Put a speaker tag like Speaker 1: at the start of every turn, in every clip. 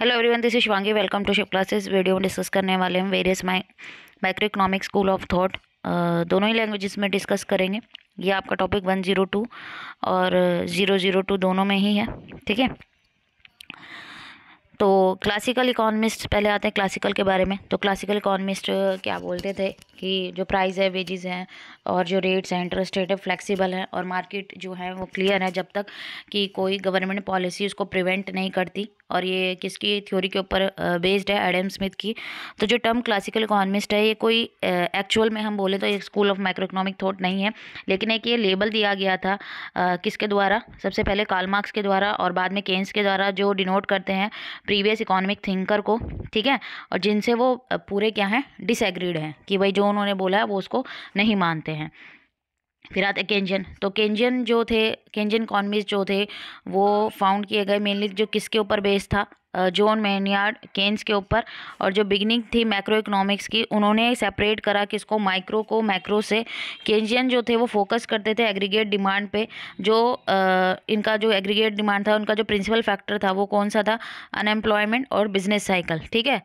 Speaker 1: hello everyone this Shivangi welcome to Shiv classes video में discuss करने वाले हैं various micro economic school of thought दोनों ही लैंग्वेजेस में डिस्कस करेंगे ये आपका टॉपिक वन ज़ीरो टू और ज़ीरो ज़ीरो टू दोनों में ही है ठीक है तो क्लासिकल इकोनॉमिस्ट पहले आते हैं क्लासिकल के बारे में तो क्लासिकल इकोनॉमिस्ट क्या बोलते थे कि जो प्राइस है वेजेस हैं और जो रेट्स हैं इंटरेस्ट रेट है फ्लेक्सिबल है और मार्केट जो है वो क्लियर है जब तक कि कोई गवर्नमेंट पॉलिसी उसको प्रिवेंट नहीं करती और ये किसकी थ्योरी के ऊपर बेस्ड है एडम स्मिथ की तो जो टर्म क्लासिकल इकोनॉमिस्ट है ये कोई एक्चुअल में हम बोले तो एक school of micro economic thought नहीं है लेकिन एक ये लेबल दिया गया था आ, किसके द्वारा सबसे पहले कार्ल मार्क्स के द्वारा और बाद में केन्स के द्वारा जो डिनोट करते हैं प्रीवियस इकोनॉमिक थिंकर को ठीक है और जिनसे वो पूरे क्या हैं डिसएग्रीड हैं कि भाई जो उन्होंने बोला है वो उसको नहीं मानते हैं फिर आते केंजन तो केंजन जो थे केंजन कॉनमिस जो थे वो फाउंड किए गए मेनली जो किसके ऊपर बेस था जॉन मेनयार्ड केन्स के ऊपर और जो बिगनिंग थी मैक्रो इकोनॉमिक्स की उन्होंने सेपरेट करा किसको माइक्रो को मैक्रो से केंजियन जो थे वो फोकस करते थे एग्रीगेट डिमांड पे जो इनका जो एग्रीगेट डिमांड था उनका जो प्रिंसिपल फैक्टर था वो कौन सा था अनएम्प्लॉयमेंट और बिजनेस साइकिल ठीक है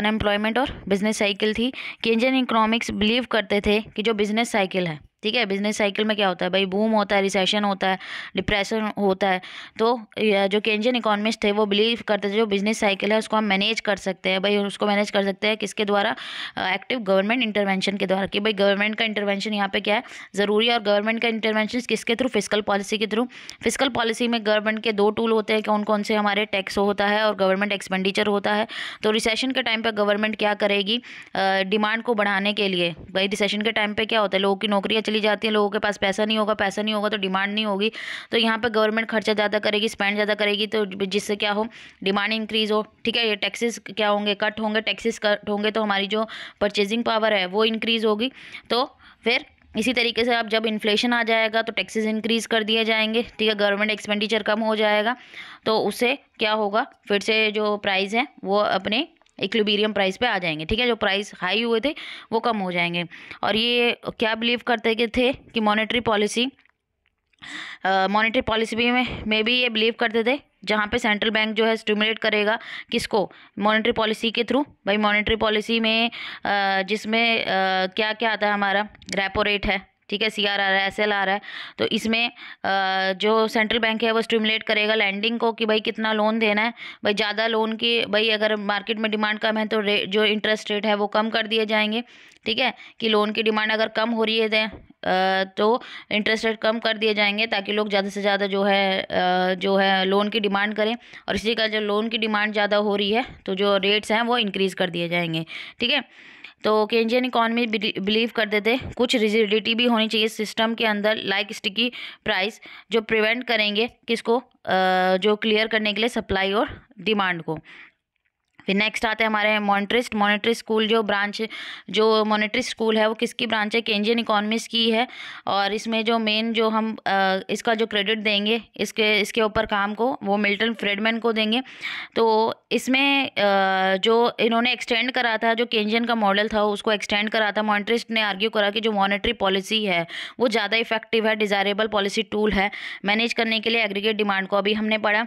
Speaker 1: अनएम्प्लॉयमेंट और बिजनेस साइकिल थी केंजियन इकोनॉमिक्स बिलीव करते थे कि जो बिजनेस साइकिल है ठीक है बिजनेस साइकिल में क्या होता है भाई बूम होता है रिसेशन होता है डिप्रेशन होता है तो जो केंजन इकोनॉमिस्ट थे वो बिलीव करते थे जो बिजनेस साइकिल है उसको हम मैनेज कर सकते हैं भाई उसको मैनेज कर सकते हैं किसके द्वारा एक्टिव गवर्नमेंट इंटरवेंशन के द्वारा कि भाई गवर्नमेंट का इंटरवेंशन यहाँ पे क्या है ज़रूरी और गवर्नमेंट का इंटरवेंशन किसके थ्रू फिजिकल पॉलिसी के थ्रू फिजिकल पॉलिसी में गवर्नमेंट के दो टूल होते हैं कौन कौन से हमारे टैक्स होता है और गवर्नमेंट एक्सपेंडिचर होता है तो रिसेशन के टाइम पर गवर्नमेंट क्या करेगी डिमांड को बढ़ाने के लिए भाई रिसेशन के टाइम पर क्या होता है लोगों की नौकरियाँ चली जाती है लोगों के पास पैसा नहीं होगा पैसा नहीं होगा तो डिमांड नहीं होगी तो यहाँ पर गवर्नमेंट खर्चा ज़्यादा करेगी स्पेंड ज़्यादा करेगी तो जिससे क्या हो डिमांड इंक्रीज़ हो ठीक है ये टैक्सेस क्या होंगे कट होंगे टैक्सेस कट होंगे तो हमारी जो परचेजिंग पावर है वो इंक्रीज़ होगी तो फिर इसी तरीके से आप जब इन्फ्लेशन आ जाएगा तो टैक्सेस इंक्रीज़ कर दिए जाएंगे ठीक है गवर्नमेंट एक्सपेंडिचर कम हो जाएगा तो उससे क्या होगा फिर से जो प्राइस है वो अपने इक्लिबीरियम प्राइस पे आ जाएंगे ठीक है जो प्राइस हाई हुए थे वो कम हो जाएंगे और ये क्या बिलीव करते थे कि मॉनेटरी पॉलिसी मॉनेटरी पॉलिसी भी में में भी ये बिलीव करते थे जहाँ पे सेंट्रल बैंक जो है स्टिमुलेट करेगा किसको मॉनेटरी पॉलिसी के थ्रू भाई मॉनेटरी पॉलिसी में जिसमें क्या क्या आता है हमारा रेपो रेट है ठीक है सी आर आ रहा है एस एल आ रहा है तो इसमें जो सेंट्रल बैंक है वो स्टिमुलेट करेगा लैंडिंग को कि भाई कितना लोन देना है भाई ज़्यादा लोन की भाई अगर मार्केट में डिमांड कम है तो जो इंटरेस्ट रेट है वो कम कर दिए जाएंगे ठीक है कि लोन की डिमांड अगर कम हो रही है तो इंटरेस्ट रेट कम कर दिए जाएंगे ताकि लोग ज़्यादा से ज़्यादा जो है जो है लोन की डिमांड करें और इसी का जो लोन की डिमांड ज़्यादा हो रही है तो जो रेट्स हैं वो इंक्रीज़ कर दिए जाएंगे ठीक है तो केंजियन इकॉनमी बिलीव करते थे कुछ रिजिडिटी भी होनी चाहिए सिस्टम के अंदर लाइक स्टिकी प्राइस जो प्रिवेंट करेंगे किसको जो क्लियर करने के लिए सप्लाई और डिमांड को फिर नेक्स्ट आते हैं हमारे मॉनिट्रिस्ट मॉनिटरी स्कूल जो ब्रांच जो मोनिट्री स्कूल है वो किसकी ब्रांच है केंजियन इकोनॉमिक्स की है और इसमें जो मेन जो हम इसका जो क्रेडिट देंगे इसके इसके ऊपर काम को वो मिल्टन फ्रेडमैन को देंगे तो इसमें जो इन्होंने एक्सटेंड करा था जो केंजियन का मॉडल था उसको एक्सटेंड करा था मॉनिटरिस्ट ने आर्ग्यू करा कि जो मॉनिटरी पॉलिसी है वो ज़्यादा इफेक्टिव है डिज़ायरेबल पॉलिसी टूल है मैनेज करने के लिए एग्रीगेट डिमांड को अभी हमने पढ़ा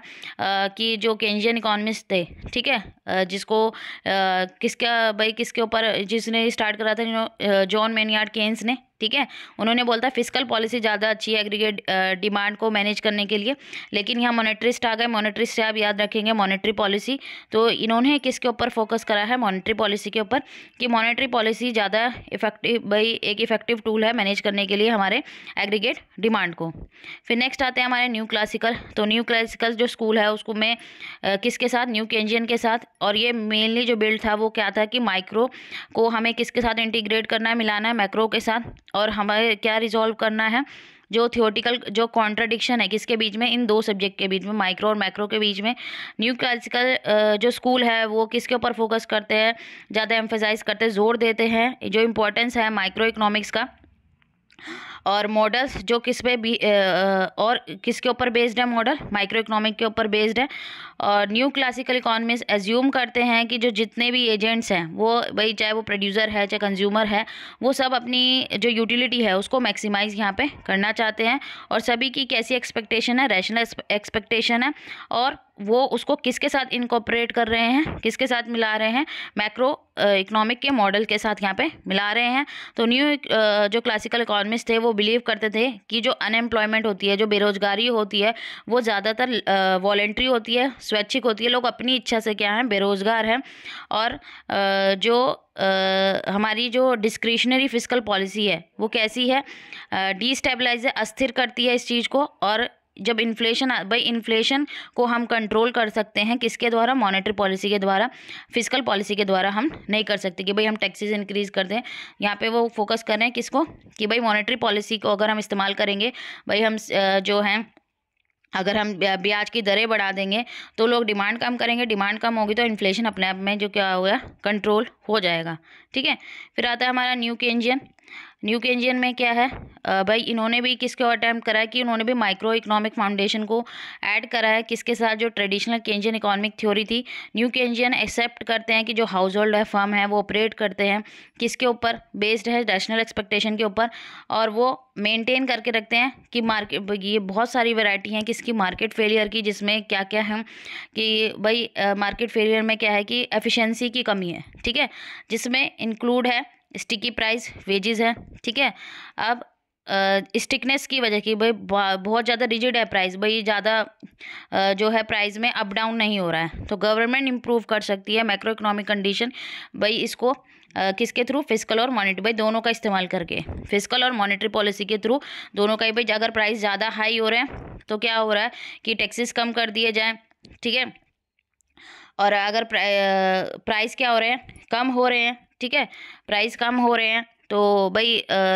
Speaker 1: कि जो केंजियन इकोनॉमिक्स थे ठीक है जिसको किसका भाई किसके ऊपर जिसने स्टार्ट करा था जॉन मैनियार्ड केन्स ने ठीक है उन्होंने बोलता फिजिकल पॉलिसी ज़्यादा अच्छी है एग्रीगेट डिमांड को मैनेज करने के लिए लेकिन यहाँ मोनिट्रिस्ट आ गए मोनिट्रिस्ट से आप याद रखेंगे मोनिट्री पॉलिसी तो इन्होंने किसके ऊपर फोकस करा है मोनिट्री पॉलिसी के ऊपर कि मोनिट्री पॉलिसी ज़्यादा इफेक्टिव भाई एक इफेक्टिव टूल है मैनेज करने के लिए हमारे एग्रीगेट डिमांड को फिर नेक्स्ट आते हैं हमारे न्यू क्लासिकल तो न्यू क्लासिकल जो स्कूल है उसको मैं किसके साथ न्यू केंजियन के साथ और ये मेनली जो बिल्ड था वो क्या था कि माइक्रो को हमें किसके साथ इंटीग्रेट करना है मिलाना है मैक्रो के साथ और हमें क्या रिजॉल्व करना है जो थियोटिकल जो कॉन्ट्राडिक्शन है किसके बीच में इन दो सब्जेक्ट के बीच में माइक्रो और मैक्रो के बीच में न्यू क्लासिकल जो स्कूल है वो किसके ऊपर फोकस करते हैं ज़्यादा एम्फेसाइज करते हैं जोर देते हैं जो इम्पोर्टेंस है माइक्रो इकोनॉमिक्स का और मॉडल्स जो किस पे भी और किसके ऊपर बेस्ड है मॉडल माइक्रो इकोनॉमिक के ऊपर बेस्ड है और न्यू क्लासिकल इकोनॉमिक्स एज्यूम करते हैं कि जो जितने भी एजेंट्स हैं वो भाई चाहे वो प्रोड्यूसर है चाहे कंज्यूमर है वो सब अपनी जो यूटिलिटी है उसको मैक्सिमाइज यहाँ पे करना चाहते हैं और सभी की कैसी एक्सपेक्टेशन है रैशनल एक्सपेक्टेशन है और वो उसको किसके साथ इनकॉपरेट कर रहे हैं किसके साथ मिला रहे हैं मैक्रो इकोनॉमिक के मॉडल के साथ यहाँ पे मिला रहे हैं तो न्यू जो क्लासिकल इकोनॉमिस्ट थे वो वो बिलीव करते थे कि जो अनएम्प्लॉयमेंट होती है जो बेरोजगारी होती है वो ज़्यादातर वॉलेंट्री होती है स्वैच्छिक होती है लोग अपनी इच्छा से क्या हैं बेरोज़गार हैं और जो आ, हमारी जो डिस्क्रिशनरी फिजिकल पॉलिसी है वो कैसी है डिस्टेबलाइज अस्थिर करती है इस चीज़ को और जब इन्फ्लेशन भाई इन्फ्लेशन को हम कंट्रोल कर सकते हैं किसके द्वारा मॉनेटरी पॉलिसी के द्वारा फिजिकल पॉलिसी के द्वारा हम नहीं कर सकते कि भाई हम टैक्सेस इंक्रीज कर दें यहाँ पे वो फोकस कर रहे हैं किसको कि भाई मॉनेटरी पॉलिसी को अगर हम इस्तेमाल करेंगे भाई हम जो हैं अगर हम ब्याज की दरें बढ़ा देंगे तो लोग डिमांड कम करेंगे डिमांड कम होगी तो इन्फ्लेशन अपने आप में जो क्या हो गया कंट्रोल हो जाएगा ठीक है फिर आता है हमारा न्यू केंजियन न्यू केंजियन में क्या है आ, भाई इन्होंने भी किसके और अटैम्प्ट करा है कि उन्होंने भी माइक्रो इकोनॉमिक फाउंडेशन को ऐड करा है किसके साथ जो ट्रेडिशनल केंजियन इकोनॉमिक थ्योरी थी न्यू केंजियन एक्सेप्ट करते हैं कि जो हाउस होल्ड है फर्म है वो ऑपरेट करते हैं किसके ऊपर बेस्ड है नेशनल एक्सपेक्टेशन के ऊपर और वो मेनटेन करके रखते हैं कि मार्केट ये बहुत सारी वेराइटी हैं किसकी मार्केट फेलियर की जिसमें क्या क्या है कि भाई मार्केट फेलियर में क्या है कि एफिशेंसी की कमी है ठीक है जिसमें इंक्लूड है स्टिकी प्राइस वेजेस है ठीक है अब स्टिकनेस की वजह की भाई बहुत ज़्यादा रिजिड है प्राइस भाई ज़्यादा जो है प्राइस में अप डाउन नहीं हो रहा है तो गवर्नमेंट इम्प्रूव कर सकती है मैक्रो इकोनॉमिक कंडीशन भाई इसको किसके थ्रू फिजिकल और मॉनिटरी भाई दोनों का इस्तेमाल करके फिजिकल और मॉनिटरी पॉलिसी के थ्रू दोनों का ही भाई अगर प्राइस ज़्यादा हाई हो रहे हैं तो क्या हो रहा है कि टैक्सेस कम कर दिए जाएँ ठीक है और अगर प्राइस क्या हो रहे हैं कम हो रहे हैं ठीक है प्राइस कम हो रहे हैं तो भाई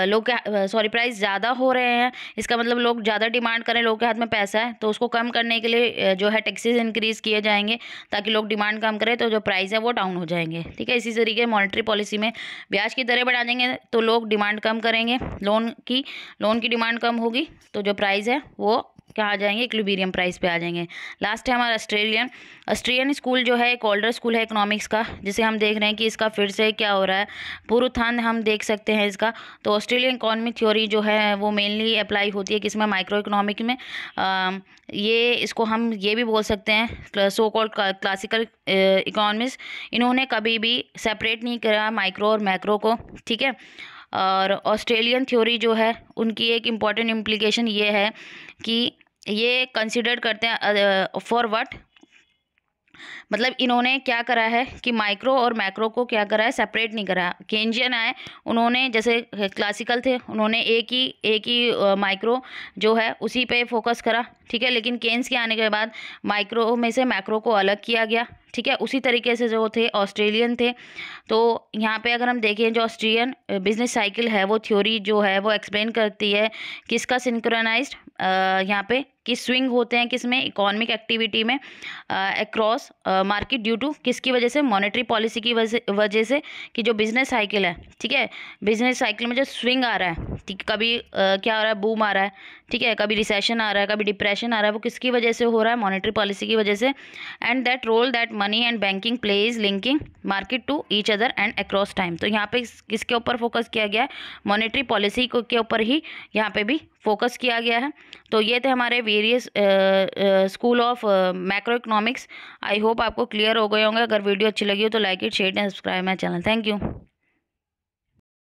Speaker 1: लोग सॉरी प्राइस ज़्यादा हो रहे हैं इसका मतलब लोग ज़्यादा डिमांड करें लोगों के हाथ में पैसा है तो उसको कम करने के लिए जो है टैक्सेस इंक्रीज़ किए जाएंगे ताकि लोग डिमांड कम करें तो जो प्राइस है वो डाउन हो जाएंगे ठीक है इसी तरीके मॉनेटरी पॉलिसी में ब्याज की दरें बढ़ा देंगे तो लोग डिमांड कम करेंगे लोन की लोन की डिमांड कम होगी तो जो प्राइस है वो क्या आ जाएंगे इक्लूबीरियम प्राइस पे आ जाएंगे लास्ट है हमारा ऑस्ट्रेलियन ऑस्ट्रेलियन स्कूल जो है एक ओल्डर स्कूल है इकोनॉमिक्स का जिसे हम देख रहे हैं कि इसका फिर से क्या हो रहा है पूर्वथान हम देख सकते हैं इसका तो ऑस्ट्रेलियन इकोनॉमिक थ्योरी जो है वो मेनली अप्लाई होती है किसमें माइक्रो इकोनॉमिक में आ, ये इसको हम ये भी बोल सकते हैं सो कॉल्ड क्लासिकल इकोनॉमिक्स इन्होंने कभी भी सेपरेट नहीं करा माइक्रो और मैक्रो को ठीक है और ऑस्ट्रेलियन थ्योरी जो है उनकी एक इम्पॉर्टेंट इम्प्लीकेशन ये है कि ये कंसिडर करते हैं फॉर वट मतलब इन्होंने क्या करा है कि माइक्रो और मैक्रो को क्या करा है सेपरेट नहीं करा केंजियन आए उन्होंने जैसे क्लासिकल थे उन्होंने एक ही एक ही माइक्रो जो है उसी पे फोकस करा ठीक है लेकिन केन्स के आने के बाद माइक्रो में से मैक्रो को अलग किया गया ठीक है उसी तरीके से जो थे ऑस्ट्रेलियन थे तो यहाँ पे अगर हम देखें जो ऑस्ट्रेलियन बिजनेस साइकिल है वो थ्योरी जो है वो एक्सप्लेन करती है किसका सिंक्रोनाइज यहाँ पे किस स्विंग होते हैं किसमें इकोनॉमिक एक्टिविटी में अक्रॉस मार्केट ड्यू टू किसकी वजह से मॉनेटरी पॉलिसी की वजह से कि जो बिजनेस साइकिल है ठीक है बिजनेस साइकिल में जो स्विंग आ रहा है ठीक कभी आ, क्या हो रहा है बूम आ रहा है ठीक है कभी रिसेशन आ रहा है कभी डिप्रेशन आ रहा है वो किसकी वजह से हो रहा है मॉनेटरी पॉलिसी की वजह से and that role that money and banking play is linking market to each other and across time तो यहाँ पे किसके ऊपर फोकस किया गया है मॉनेटरी पॉलिसी के ऊपर ही यहाँ पे भी फोकस किया गया है तो ये थे हमारे various school of macro economics I hope आपको क्लियर हो गए होंगे अगर वीडियो अच्छी लगी हो तो like it share and subscribe my channel thank you